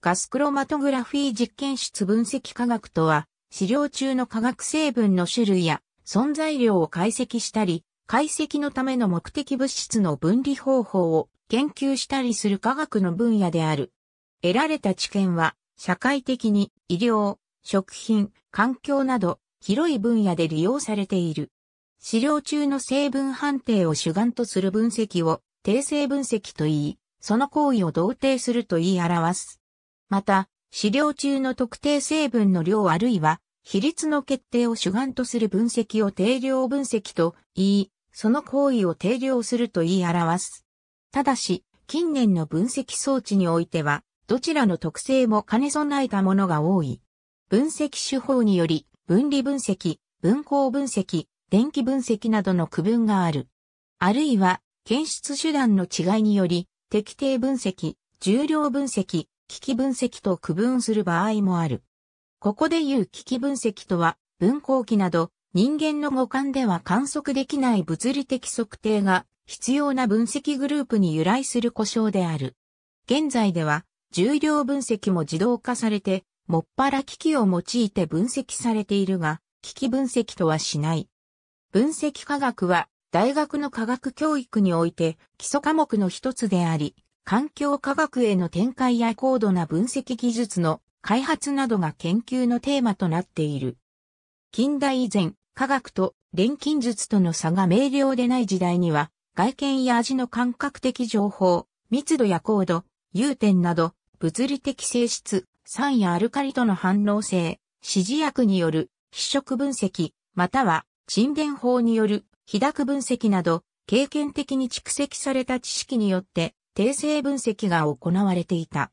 ガスクロマトグラフィー実験室分析科学とは、資料中の化学成分の種類や存在量を解析したり、解析のための目的物質の分離方法を研究したりする科学の分野である。得られた知見は、社会的に医療、食品、環境など広い分野で利用されている。資料中の成分判定を主眼とする分析を定性分析と言い、その行為を同定すると言い表す。また、資料中の特定成分の量あるいは、比率の決定を主眼とする分析を定量分析と言い、その行為を定量すると言い表す。ただし、近年の分析装置においては、どちらの特性も兼ね備えたものが多い。分析手法により、分離分析、分光分析、電気分析などの区分がある。あるいは、検出手段の違いにより、適定分析、重量分析、危機分析と区分する場合もある。ここで言う危機分析とは、分光器など人間の五感では観測できない物理的測定が必要な分析グループに由来する故障である。現在では重量分析も自動化されて、もっぱら機器を用いて分析されているが、機器分析とはしない。分析科学は大学の科学教育において基礎科目の一つであり、環境科学への展開や高度な分析技術の開発などが研究のテーマとなっている。近代以前、科学と錬金術との差が明瞭でない時代には、外見や味の感覚的情報、密度や高度、融点など、物理的性質、酸やアルカリとの反応性、指示薬による非色分析、または沈殿法による被濁分析など、経験的に蓄積された知識によって定性分析が行われていた。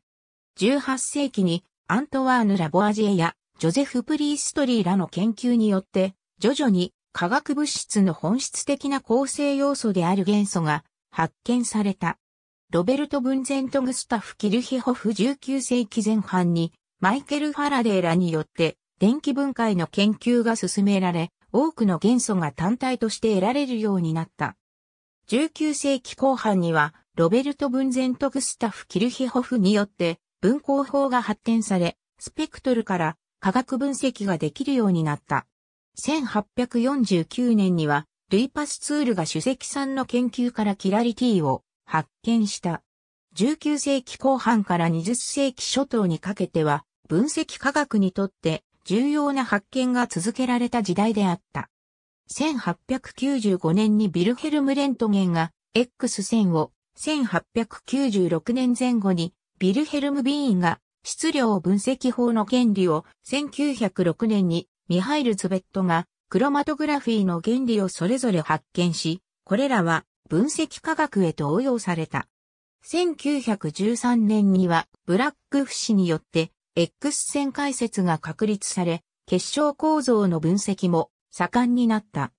18世紀にアントワーヌ・ラボアジエやジョゼフ・プリーストリーらの研究によって徐々に化学物質の本質的な構成要素である元素が発見された。ロベルト・ブンゼント・グスタフ・キルヒホフ19世紀前半にマイケル・ファラデーらによって電気分解の研究が進められ、多くの元素が単体として得られるようになった。19世紀後半にはロベルト・ブンゼント・グスタフ・キルヒホフによって分光法が発展され、スペクトルから化学分析ができるようになった。1849年には、ルイパスツールが主席さんの研究からキラリティを発見した。19世紀後半から20世紀初頭にかけては、分析科学にとって重要な発見が続けられた時代であった。1895年にビルヘルム・レントゲンが X 線を1896年前後にビルヘルム・ビーンが質量分析法の原理を1906年にミハイル・ズベットがクロマトグラフィーの原理をそれぞれ発見し、これらは分析科学へと応用された。1913年にはブラックフ氏によって X 線解説が確立され、結晶構造の分析も盛んになった。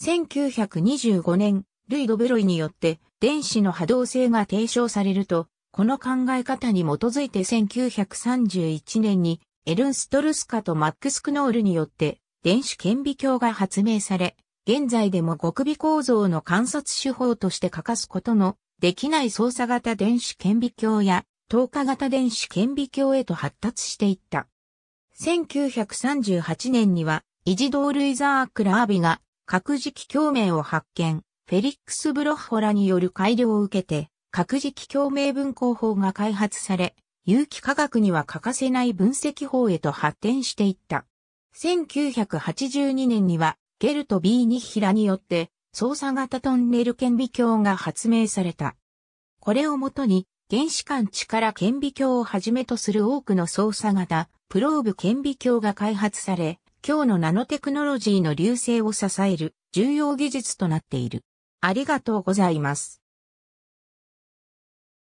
1925年、ルイ・ドブロイによって電子の波動性が提唱されると、この考え方に基づいて1931年にエルンストルスカとマックス・クノールによって電子顕微鏡が発明され、現在でも極微構造の観察手法として欠かすことのできない操作型電子顕微鏡や透過型電子顕微鏡へと発達していった。1938年には、イジドール・イザー・クラービが核磁気共鳴を発見。フェリックス・ブロッホラによる改良を受けて、核磁気共鳴分光法が開発され、有機化学には欠かせない分析法へと発展していった。1982年には、ゲルト・ B・ ニヒラによって、操作型トンネル顕微鏡が発明された。これをもとに、原子間力顕微鏡をはじめとする多くの操作型、プローブ顕微鏡が開発され、今日のナノテクノロジーの流星を支える重要技術となっている。ありがとうございます。